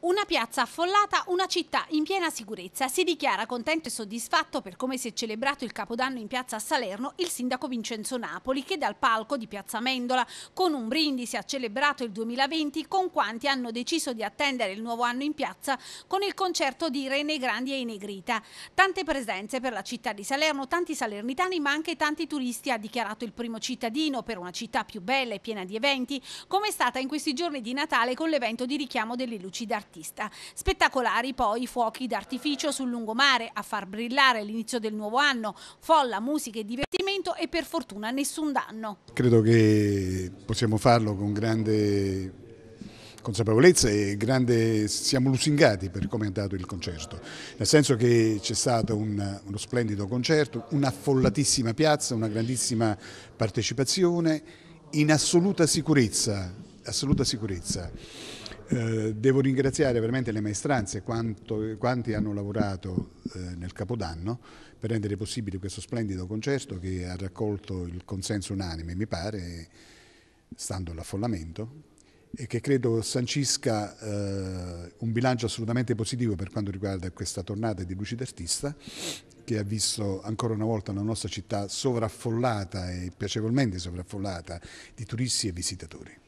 Una piazza affollata, una città in piena sicurezza. Si dichiara contento e soddisfatto per come si è celebrato il Capodanno in piazza a Salerno il sindaco Vincenzo Napoli che dal palco di piazza Mendola con un brindisi ha celebrato il 2020 con quanti hanno deciso di attendere il nuovo anno in piazza con il concerto di Rene Grandi e Inegrita. Tante presenze per la città di Salerno, tanti salernitani ma anche tanti turisti ha dichiarato il primo cittadino per una città più bella e piena di eventi come è stata in questi giorni di Natale con l'evento di richiamo delle luci d'artificio dell'artista. Spettacolari poi i fuochi d'artificio sul lungomare a far brillare l'inizio del nuovo anno, folla, musica e divertimento e per fortuna nessun danno. Credo che possiamo farlo con grande consapevolezza e grande, siamo lusingati per come è andato il concerto, nel senso che c'è stato un, uno splendido concerto, un'affollatissima piazza, una grandissima partecipazione, in assoluta sicurezza, assoluta sicurezza. Eh, devo ringraziare veramente le maestranze, quanto, quanti hanno lavorato eh, nel Capodanno per rendere possibile questo splendido concerto che ha raccolto il consenso unanime, mi pare, stando all'affollamento, e che credo sancisca eh, un bilancio assolutamente positivo per quanto riguarda questa tornata di Luci d'Artista, che ha visto ancora una volta la nostra città sovraffollata e piacevolmente sovraffollata di turisti e visitatori.